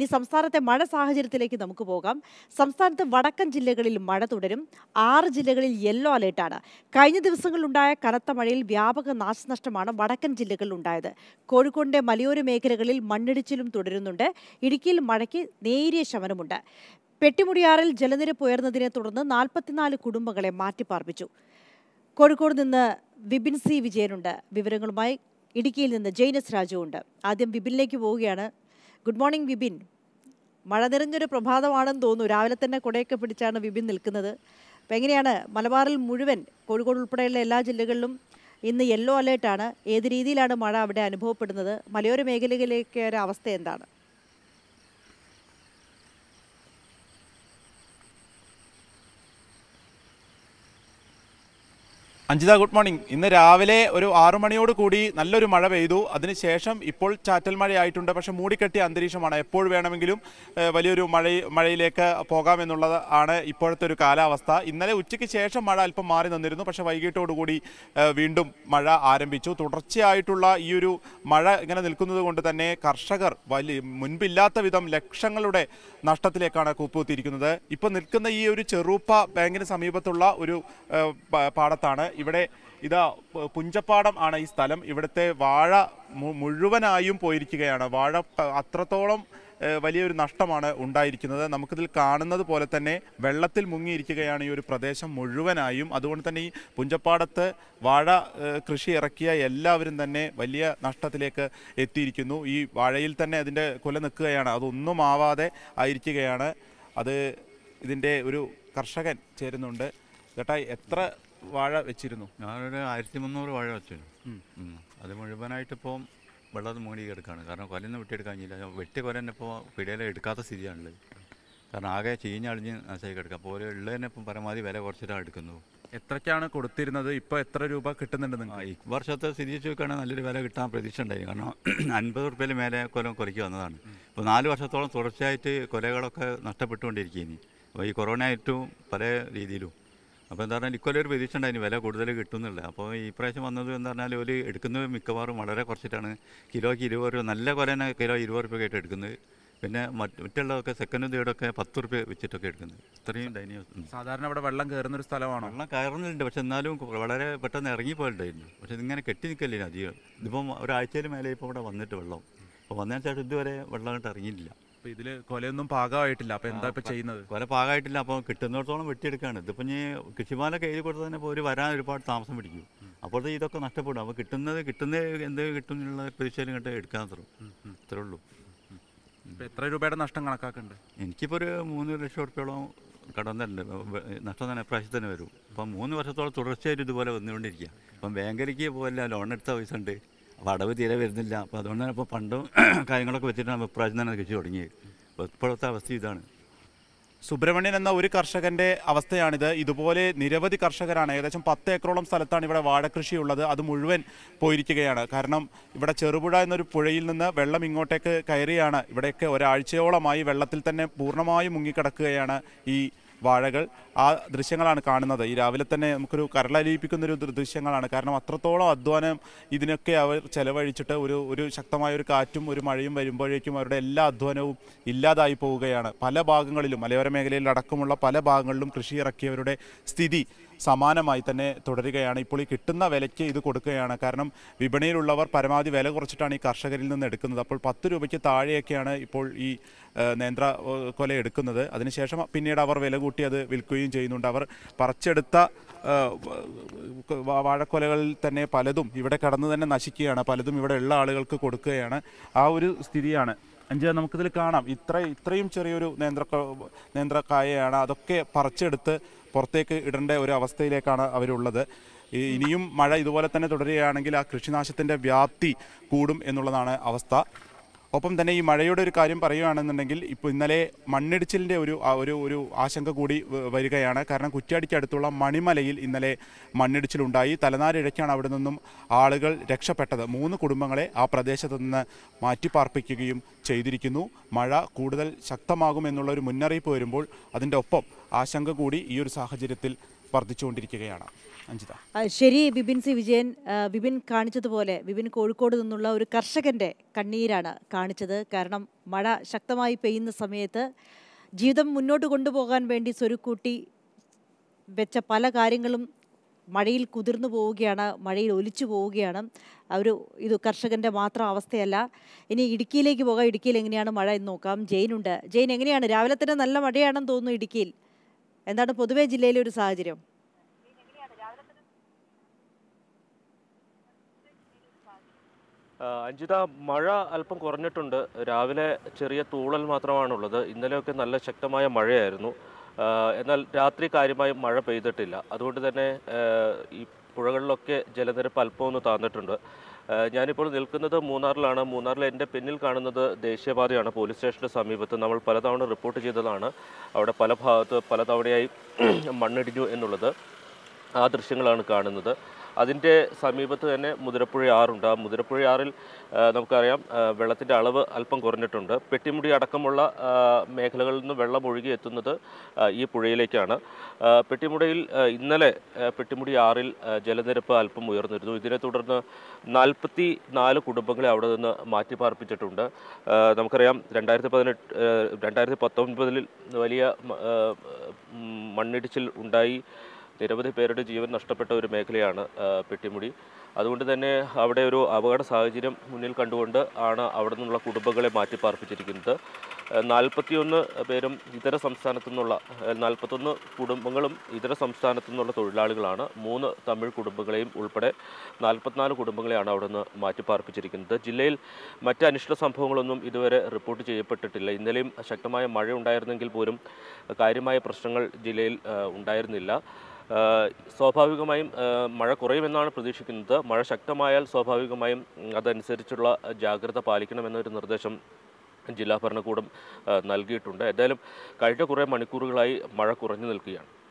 ഇനി സംസ്ഥാനത്തെ മഴ സാഹചര്യത്തിലേക്ക് നമുക്ക് പോകാം സംസ്ഥാനത്ത് വടക്കൻ ജില്ലകളിൽ മഴ തുടരും ആറ് ജില്ലകളിൽ യെല്ലോ അലേർട്ടാണ് കഴിഞ്ഞ ദിവസങ്ങളിലുണ്ടായ കനത്ത മഴയിൽ വ്യാപക നാശനഷ്ടമാണ് വടക്കൻ ജില്ലകളിൽ ഉണ്ടായത് കോഴിക്കോടിന്റെ മലയോര മേഖലകളിൽ മണ്ണിടിച്ചിലും തുടരുന്നുണ്ട് ഇടുക്കിയിൽ മഴയ്ക്ക് നേരിയ ശമനമുണ്ട് പെട്ടിമുടിയാറിൽ ജലനിരപ്പ് ഉയർന്നതിനെ തുടർന്ന് നാൽപ്പത്തിനാല് കുടുംബങ്ങളെ മാറ്റിപ്പാർപ്പിച്ചു കോഴിക്കോട് നിന്ന് വിപിൻ സി വിജയനുണ്ട് വിവരങ്ങളുമായി ഇടുക്കിയിൽ നിന്ന് ജെയ്നസ് രാജു ഉണ്ട് ആദ്യം വിപിനിലേക്ക് പോവുകയാണ് ഗുഡ് മോർണിംഗ് വിപിൻ മഴ നിറഞ്ഞൊരു പ്രഭാതമാണെന്ന് തോന്നുന്നു രാവിലെ തന്നെ കുടയൊക്കെ പിടിച്ചാണ് വിപിൻ നിൽക്കുന്നത് അപ്പോൾ എങ്ങനെയാണ് മലബാറിൽ മുഴുവൻ കോഴിക്കോട് ഉൾപ്പെടെയുള്ള എല്ലാ ജില്ലകളിലും ഇന്ന് യെല്ലോ അലേർട്ടാണ് ഏത് രീതിയിലാണ് മഴ അവിടെ അനുഭവപ്പെടുന്നത് മലയോര മേഖലകളിലേക്ക് അവസ്ഥ എന്താണ് അഞ്ജിത ഗുഡ് മോർണിംഗ് ഇന്ന് രാവിലെ ഒരു ആറു മണിയോട് കൂടി നല്ലൊരു മഴ പെയ്തു അതിനുശേഷം ഇപ്പോൾ ചാറ്റൽ മഴയായിട്ടുണ്ട് പക്ഷെ മൂടിക്കെട്ടിയ അന്തരീക്ഷമാണ് എപ്പോൾ വേണമെങ്കിലും വലിയൊരു മഴ മഴയിലേക്ക് പോകാമെന്നുള്ളത് ആണ് ഇപ്പോഴത്തെ ഒരു കാലാവസ്ഥ ഇന്നലെ ഉച്ചയ്ക്ക് ശേഷം മഴ അല്പം മാറി നിന്നിരുന്നു പക്ഷെ വൈകിട്ടോടുകൂടി വീണ്ടും മഴ ആരംഭിച്ചു തുടർച്ചയായിട്ടുള്ള ഈ ഒരു മഴ ഇങ്ങനെ നിൽക്കുന്നത് കൊണ്ട് തന്നെ കർഷകർ വലിയ മുൻപില്ലാത്ത വിധം ലക്ഷങ്ങളുടെ നഷ്ടത്തിലേക്കാണ് കൂപ്പുകുത്തിയിരിക്കുന്നത് ഇപ്പോൾ നിൽക്കുന്ന ഈ ഒരു ചെറുപ്പ ബാങ്കിന് സമീപത്തുള്ള ഒരു പാടത്താണ് ഇവിടെ ഇത് പുഞ്ചപ്പാടം ആണ് ഈ സ്ഥലം ഇവിടുത്തെ വാഴ മുഴുവനായും പോയിരിക്കുകയാണ് വാഴ അത്രത്തോളം വലിയൊരു നഷ്ടമാണ് ഉണ്ടായിരിക്കുന്നത് നമുക്കിതിൽ കാണുന്നത് പോലെ തന്നെ വെള്ളത്തിൽ മുങ്ങിയിരിക്കുകയാണ് ഈ ഒരു പ്രദേശം മുഴുവനായും അതുകൊണ്ട് തന്നെ ഈ പുഞ്ചപ്പാടത്ത് വാഴ കൃഷി ഇറക്കിയ എല്ലാവരും തന്നെ വലിയ നഷ്ടത്തിലേക്ക് എത്തിയിരിക്കുന്നു ഈ വാഴയിൽ തന്നെ അതിൻ്റെ കൊല നിൽക്കുകയാണ് അതൊന്നും ആവാതെ ആയിരിക്കുകയാണ് അത് ഇതിൻ്റെ ഒരു കർഷകൻ ചേരുന്നുണ്ട് ചേട്ടാ എത്ര വാഴ വെച്ചിരുന്നു ഞാനൊരു ആയിരത്തി മുന്നൂറ് വാഴ വെച്ചിരുന്നു അത് ഇപ്പം വെള്ളം മൂടി എടുക്കുകയാണ് കാരണം കൊലന്ന് വെട്ടിയെടുക്കാൻ കഴിഞ്ഞില്ല വെട്ടി കൊലന്നെ ഇപ്പോൾ പിടിയിൽ എടുക്കാത്ത സ്ഥിതിയാണുള്ളത് കാരണം ആകെ ചീഞ്ഞളിഞ്ഞ് നാശമായി എടുക്കുക അപ്പോൾ ഓരോ ഉള്ളതിനെ ഇപ്പം പരമാവധി വില കുറച്ചിട്ടാണ് എടുക്കുന്നത് എത്രയ്ക്കാണ് കൊടുത്തിരുന്നത് ഇപ്പോൾ എത്ര രൂപ കിട്ടുന്നുണ്ട് നിങ്ങൾ ഈ വർഷത്തെ സ്ഥിതി ചോദിക്കുകയാണെങ്കിൽ നല്ലൊരു വില കിട്ടാൻ പ്രതീക്ഷ ഉണ്ടായി കാരണം അൻപത് റുപ്യയിൽ മേലെ കൊലം കുറയ്ക്ക് വന്നതാണ് ഇപ്പോൾ നാല് വർഷത്തോളം തുടർച്ചയായിട്ട് കൊലകളൊക്കെ നഷ്ടപ്പെട്ടുകൊണ്ടിരിക്കുകയാണ് അപ്പോൾ ഈ കൊറോണ ഏറ്റവും പല രീതിയിലും അപ്പോൾ എന്താ പറഞ്ഞാൽ ഇക്കൊല്ലം പ്രതീക്ഷ വില കൂടുതൽ കിട്ടുന്നില്ല അപ്പോൾ ഈ പ്രാവശ്യം വന്നത് എന്ന് പറഞ്ഞാൽ ഒരു എടുക്കുന്നത് മിക്കവാറും വളരെ കുറച്ചിട്ടാണ് കിലോയ്ക്ക് ഇരുപത് രൂപ നല്ല തന്നെ കിലോ ഇരുപത് രൂപ ആയിട്ട് എടുക്കുന്നത് പിന്നെ മറ്റുള്ളതൊക്കെ സെക്കൻഡ് തേർഡൊക്കെ പത്ത് റുപ്യ വെച്ചിട്ടൊക്കെ എടുക്കുന്നത് ഇത്രയും ഡൈനി സാധാരണ ഇവിടെ വെള്ളം കയറുന്ന ഒരു സ്ഥലമാണോ വെള്ളം കയറുന്നുണ്ട് പക്ഷെ എന്നാലും വളരെ പെട്ടെന്ന് ഇറങ്ങിപ്പോയിട്ടുണ്ടായിരുന്നു പക്ഷെ ഇങ്ങനെ കെട്ടി നിൽക്കല്ലേ അധികം ഇതിപ്പം ഒരാഴ്ചയിൽ മേലെ ഇപ്പോൾ ഇവിടെ വന്നിട്ട് വെള്ളം അപ്പോൾ വന്നതിന് ശേഷം ഇതുവരെ വെള്ളം ഇറങ്ങിയിട്ടില്ല അപ്പൊ ഇതില് കൊലയൊന്നും പാകമായിട്ടില്ല അപ്പൊ എന്താ ഇപ്പൊ ചെയ്യുന്നത് കൊല പാകമായിട്ടില്ല അപ്പോൾ കിട്ടുന്നിടത്തോളം വെട്ടിയെടുക്കാണ് ഇതിപ്പോ ഇനി കൃഷിമാല കയ്യിൽ കൊടുത്താൽ തന്നെ ഒരു വരാൻ ഒരുപാട് താമസം പിടിക്കും അപ്പോഴത്തെ ഇതൊക്കെ നഷ്ടപ്പെടും അപ്പൊ കിട്ടുന്നത് കിട്ടുന്ന എന്ത് കിട്ടും എന്നുള്ള പ്രതീക്ഷയിലും കണ്ട് എടുക്കാൻ തരും ഇത്രേ ഉള്ളൂ എത്ര രൂപയുടെ നഷ്ടം കണക്കാക്കുന്നുണ്ട് എനിക്കിപ്പോ ഒരു മൂന്ന് ലക്ഷം ഉറുപ്പ്യോളം കടം തന്നെ നഷ്ടം തന്നെ പ്രാവശ്യം തന്നെ വരും അപ്പം മൂന്ന് വർഷത്തോളം തുടർച്ചയായിട്ട് ഇതുപോലെ വന്നുകൊണ്ടിരിക്കുക അപ്പം ബാങ്കിലേക്ക് പോയല്ല ലോൺ എടുത്ത പൈസ ഉണ്ട് വടവ് തീരെ വരുന്നില്ല അപ്പോൾ അതുകൊണ്ട് തന്നെ ഇപ്പോൾ പണ്ടും കാര്യങ്ങളൊക്കെ വെച്ചിട്ടാണ് അഭിപ്രായം തന്നെ കൃഷി തുടങ്ങിയത് അപ്പോൾ ഇപ്പോഴത്തെ അവസ്ഥ ഇതാണ് സുബ്രഹ്മണ്യൻ എന്ന ഒരു കർഷകന്റെ അവസ്ഥയാണിത് ഇതുപോലെ നിരവധി കർഷകരാണ് ഏകദേശം പത്ത് ഏക്കറോളം സ്ഥലത്താണ് ഇവിടെ ഉള്ളത് അത് മുഴുവൻ പോയിരിക്കുകയാണ് കാരണം ഇവിടെ ചെറുപുഴ എന്നൊരു പുഴയിൽ നിന്ന് വെള്ളം ഇങ്ങോട്ടേക്ക് കയറിയാണ് ഇവിടെയൊക്കെ ഒരാഴ്ചയോളമായി വെള്ളത്തിൽ തന്നെ പൂർണ്ണമായും മുങ്ങിക്കിടക്കുകയാണ് ഈ വാഴകൾ ആ ദൃശ്യങ്ങളാണ് കാണുന്നത് ഈ രാവിലെ തന്നെ നമുക്കൊരു കരളലിയിപ്പിക്കുന്ന ഒരു ദൃശ്യങ്ങളാണ് കാരണം അത്രത്തോളം അധ്വാനം ഇതിനൊക്കെ അവർ ചെലവഴിച്ചിട്ട് ഒരു ഒരു ശക്തമായ ഒരു കാറ്റും ഒരു മഴയും വരുമ്പോഴേക്കും അവരുടെ എല്ലാ അധ്വാനവും ഇല്ലാതായി പോവുകയാണ് പല ഭാഗങ്ങളിലും മലയോര മേഖലയിൽ അടക്കമുള്ള പല ഭാഗങ്ങളിലും കൃഷി ഇറക്കിയവരുടെ സ്ഥിതി സമാനമായി തന്നെ തുടരുകയാണ് ഇപ്പോൾ ഈ കിട്ടുന്ന വിലയ്ക്ക് ഇത് കൊടുക്കുകയാണ് കാരണം വിപണിയിലുള്ളവർ പരമാവധി വില കുറച്ചിട്ടാണ് ഈ കർഷകരിൽ നിന്ന് എടുക്കുന്നത് അപ്പോൾ പത്ത് രൂപയ്ക്ക് താഴെയൊക്കെയാണ് ഇപ്പോൾ ഈ നേന്ത്ര കൊല എടുക്കുന്നത് അതിനുശേഷം പിന്നീട് അവർ വില കൂട്ടി അത് വിൽക്കുകയും ചെയ്യുന്നുണ്ട് അവർ പറിച്ചെടുത്ത വാഴക്കൊലകളിൽ തന്നെ പലതും ഇവിടെ കടന്നു തന്നെ നശിക്കുകയാണ് പലതും ഇവിടെ ഉള്ള ആളുകൾക്ക് കൊടുക്കുകയാണ് ആ ഒരു സ്ഥിതിയാണ് അഞ്ചാ നമുക്കിതിൽ കാണാം ഇത്ര ഇത്രയും ചെറിയൊരു നേന്ത്ര നേന്ത്രക്കായയാണ് അതൊക്കെ പറിച്ചെടുത്ത് പുറത്തേക്ക് ഇടേണ്ട ഒരു അവസ്ഥയിലേക്കാണ് അവരുള്ളത് ഇനിയും മഴ ഇതുപോലെ തന്നെ തുടരുകയാണെങ്കിൽ ആ കൃഷിനാശത്തിൻ്റെ വ്യാപ്തി കൂടും എന്നുള്ളതാണ് അവസ്ഥ ഒപ്പം തന്നെ ഈ മഴയുടെ ഒരു കാര്യം പറയുകയാണെന്നുണ്ടെങ്കിൽ ഇപ്പോൾ ഇന്നലെ മണ്ണിടിച്ചിലിൻ്റെ ഒരു ഒരു ഒരു ആശങ്ക കൂടി വരികയാണ് കാരണം കുറ്റ്യാടിക്കടുത്തുള്ള മണിമലയിൽ ഇന്നലെ മണ്ണിടിച്ചിലുണ്ടായി തലനാരിഴയ്ക്കാണ് അവിടെ നിന്നും ആളുകൾ രക്ഷപ്പെട്ടത് മൂന്ന് കുടുംബങ്ങളെ ആ പ്രദേശത്ത് നിന്ന് മാറ്റിപ്പാർപ്പിക്കുകയും ചെയ്തിരിക്കുന്നു മഴ കൂടുതൽ ശക്തമാകുമെന്നുള്ളൊരു ഒരു മുന്നറിയിപ്പ് വരുമ്പോൾ അതിൻ്റെ ഒപ്പം ആശങ്ക കൂടി ഈ ഒരു സാഹചര്യത്തിൽ വർദ്ധിച്ചുകൊണ്ടിരിക്കുകയാണ് അഞ്ജിത ശരി ബിബിൻ സി വിജയൻ ബിബിൻ കാണിച്ചതുപോലെ ബിബിൻ കോഴിക്കോട് നിന്നുള്ള ഒരു കർഷകന്റെ കണ്ണീരാണ് കാണിച്ചത് കാരണം മഴ ശക്തമായി പെയ്യുന്ന സമയത്ത് ജീവിതം മുന്നോട്ട് കൊണ്ടുപോകാൻ വേണ്ടി സ്വരുക്കൂട്ടി വെച്ച പല കാര്യങ്ങളും മഴയിൽ കുതിർന്നു പോവുകയാണ് മഴയിൽ ഒലിച്ചു പോവുകയാണ് ഒരു ഇത് കർഷകൻ്റെ മാത്രം അവസ്ഥയല്ല ഇനി ഇടുക്കിയിലേക്ക് പോകാം ഇടുക്കിയിൽ എങ്ങനെയാണ് മഴ എന്ന് നോക്കാം ജെയിനുണ്ട് ജെയിൻ എങ്ങനെയാണ് രാവിലെ തന്നെ നല്ല മഴയാണെന്ന് തോന്നുന്നു ഇടുക്കിയിൽ എന്താണ് പൊതുവെ ജില്ലയിലെ ഒരു സാഹചര്യം അഞ്ജിത മഴ അല്പം കുറഞ്ഞിട്ടുണ്ട് രാവിലെ ചെറിയ തൂളൽ മാത്രമാണുള്ളത് ഇന്നലെയൊക്കെ നല്ല ശക്തമായ മഴയായിരുന്നു എന്നാൽ രാത്രി കാര്യമായി മഴ പെയ്തിട്ടില്ല അതുകൊണ്ട് തന്നെ ഈ പുഴകളിലൊക്കെ ജലനിരപ്പ് അല്പം ഒന്ന് താന്നിട്ടുണ്ട് ഞാനിപ്പോൾ നിൽക്കുന്നത് മൂന്നാറിലാണ് മൂന്നാറിൽ എൻ്റെ പിന്നിൽ കാണുന്നത് ദേശീയപാതയാണ് പോലീസ് സ്റ്റേഷൻ്റെ സമീപത്ത് നമ്മൾ പലതവണ റിപ്പോർട്ട് ചെയ്തതാണ് അവിടെ പല ഭാഗത്ത് പലതവണയായി മണ്ണിടിഞ്ഞു എന്നുള്ളത് ആ ദൃശ്യങ്ങളാണ് കാണുന്നത് അതിൻ്റെ സമീപത്ത് തന്നെ മുതിരപ്പുഴ ആറുണ്ട് ആ മുതിരപ്പുഴ ആറിൽ നമുക്കറിയാം വെള്ളത്തിൻ്റെ അളവ് അല്പം കുറഞ്ഞിട്ടുണ്ട് പെട്ടിമുടി അടക്കമുള്ള മേഖലകളിൽ നിന്ന് വെള്ളം ഒഴുകി എത്തുന്നത് ഈ പുഴയിലേക്കാണ് പെട്ടിമുടിയിൽ ഇന്നലെ പെട്ടിമുടി ആറിൽ ജലനിരപ്പ് അല്പം ഉയർന്നിരുന്നു ഇതിനെ തുടർന്ന് നാൽപ്പത്തി നാല് കുടുംബങ്ങളെ അവിടെ നിന്ന് മാറ്റി പാർപ്പിച്ചിട്ടുണ്ട് നമുക്കറിയാം രണ്ടായിരത്തി പതിനെട്ട് രണ്ടായിരത്തി പത്തൊൻപതിൽ വലിയ മണ്ണിടിച്ചിൽ ഉണ്ടായി നിരവധി പേരുടെ ജീവൻ നഷ്ടപ്പെട്ട ഒരു മേഖലയാണ് പെട്ടിമുടി അതുകൊണ്ട് തന്നെ അവിടെ ഒരു അപകട സാഹചര്യം മുന്നിൽ കണ്ടുകൊണ്ട് ആണ് അവിടെ നിന്നുള്ള കുടുംബങ്ങളെ മാറ്റിപ്പാർപ്പിച്ചിരിക്കുന്നത് നാൽപ്പത്തിയൊന്ന് പേരും ഇതര സംസ്ഥാനത്തു നിന്നുള്ള നാൽപ്പത്തൊന്ന് കുടുംബങ്ങളും ഇതര സംസ്ഥാനത്തു നിന്നുള്ള തൊഴിലാളികളാണ് മൂന്ന് തമിഴ് കുടുംബങ്ങളെയും ഉൾപ്പെടെ നാൽപ്പത്തിനാല് കുടുംബങ്ങളെയാണ് അവിടെ നിന്ന് മാറ്റിപ്പാർപ്പിച്ചിരിക്കുന്നത് ജില്ലയിൽ മറ്റ് അനിഷ്ട സംഭവങ്ങളൊന്നും ഇതുവരെ റിപ്പോർട്ട് ചെയ്യപ്പെട്ടിട്ടില്ല ഇന്നലെയും ശക്തമായ മഴ ഉണ്ടായിരുന്നെങ്കിൽ പോലും കാര്യമായ പ്രശ്നങ്ങൾ ജില്ലയിൽ ഉണ്ടായിരുന്നില്ല സ്വാഭാവികമായും മഴ കുറയുമെന്നാണ് പ്രതീക്ഷിക്കുന്നത് മഴ ശക്തമായാൽ സ്വാഭാവികമായും അതനുസരിച്ചുള്ള ജാഗ്രത പാലിക്കണമെന്നൊരു നിർദ്ദേശം ജില്ലാ ഭരണകൂടം നൽകിയിട്ടുണ്ട് ഏതായാലും കഴിഞ്ഞ കുറേ മണിക്കൂറുകളായി മഴ കുറഞ്ഞു നിൽക്കുകയാണ്